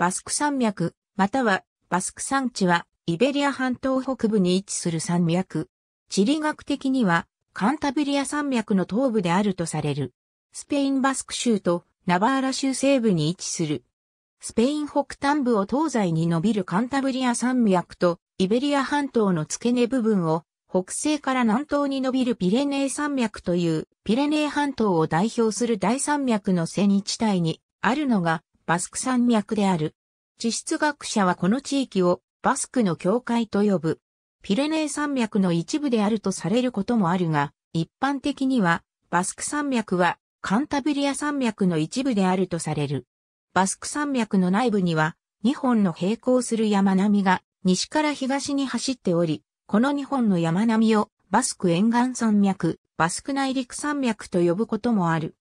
バスク山脈、またはバスク山地はイベリア半島北部に位置する山脈。地理学的にはカンタブリア山脈の東部であるとされる。スペインバスク州とナバーラ州西部に位置する。スペイン北端部を東西に伸びるカンタブリア山脈とイベリア半島の付け根部分を北西から南東に伸びるピレネー山脈というピレネー半島を代表する大山脈の背に地帯にあるのがバスク山脈である。地質学者はこの地域をバスクの境界と呼ぶ。ピレネー山脈の一部であるとされることもあるが、一般的にはバスク山脈はカンタブリア山脈の一部であるとされる。バスク山脈の内部には2本の並行する山並みが西から東に走っており、この2本の山並みをバスク沿岸山脈、バスク内陸山脈と呼ぶこともある。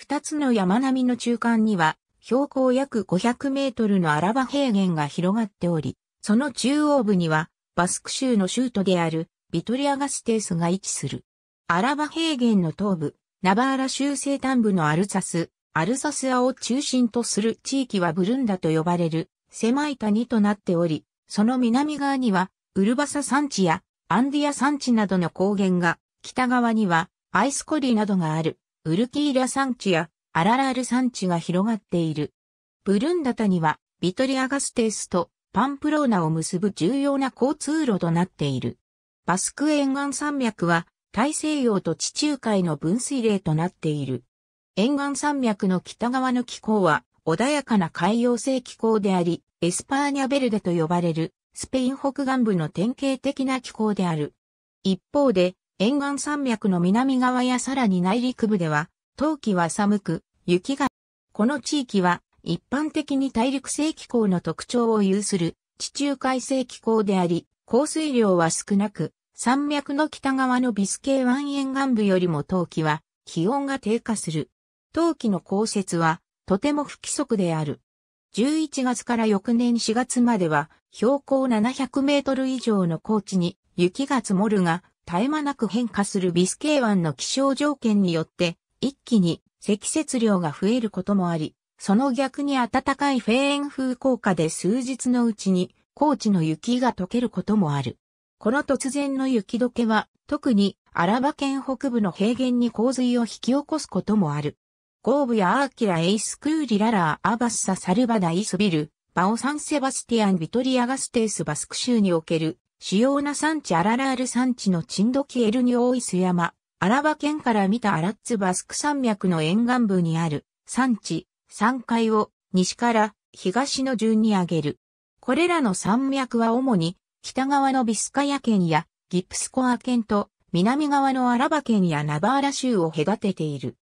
2つの山並みの中間には標高約500メートルのアラバ平原が広がっており、その中央部にはバスク州の州都であるビトリアガステースが位置する。アラバ平原の東部、ナバーラ州西端部のアルサス、アルサスアを中心とする地域はブルンダと呼ばれる狭い谷となっており、その南側にはウルバサ山地やアンディア山地などの高原が、北側にはアイスコリーなどがあるウルキーラ山地やアララール山地が広がっている。ブルンダタには、ビトリアガステースとパンプローナを結ぶ重要な交通路となっている。バスク沿岸山脈は、大西洋と地中海の分水嶺となっている。沿岸山脈の北側の気候は、穏やかな海洋性気候であり、エスパーニャベルデと呼ばれる、スペイン北岸部の典型的な気候である。一方で、沿岸山脈の南側やさらに内陸部では、冬季は寒く、雪が、この地域は一般的に大陸性気候の特徴を有する地中海性気候であり、降水量は少なく、山脈の北側のビスケ湾沿岸部よりも冬季は気温が低下する。冬季の降雪はとても不規則である。11月から翌年4月までは標高700メートル以上の高地に雪が積もるが絶え間なく変化するビスケ湾の気象条件によって一気に積雪量が増えることもあり、その逆に暖かいフェーン風効果で数日のうちに高地の雪が溶けることもある。この突然の雪解けは特にアラバ県北部の平原に洪水を引き起こすこともある。ゴーブやアーキラ・エイス・クーリ・ララー・アバッサ・サルバダ・イスビル、バオ・サン・セバスティアン・ビトリア・ガステース・バスク州における主要な産地アララール産地のチンドキ・エルニオイス山、アラバ県から見たアラッツバスク山脈の沿岸部にある山地、山階を西から東の順に上げる。これらの山脈は主に北側のビスカヤ県やギプスコア県と南側のアラバ県やナバーラ州を隔てている。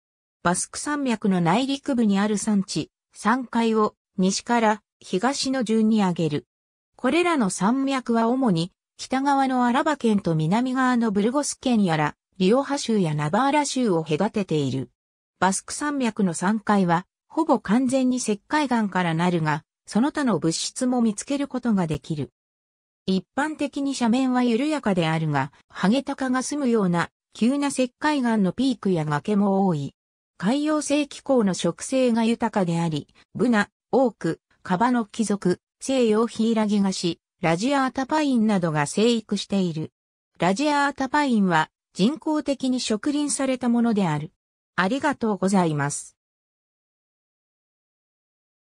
バスク山脈の内陸部にある山地、山階を西から東の順に上げる。これらの山脈は主に北側のアラバ県と南側のブルゴス県やらリオハ州やナバーラ州を隔てている。バスク山脈の山塊は、ほぼ完全に石灰岩からなるが、その他の物質も見つけることができる。一般的に斜面は緩やかであるが、ハゲタカが住むような急な石灰岩のピークや崖も多い。海洋性気候の植生が豊かであり、ブナ、オーク、カバの貴族、西洋ヒイラギガシ、ラジアータパインなどが生育している。ラジアータパインは人工的に植林されたものである。ありがとうございます。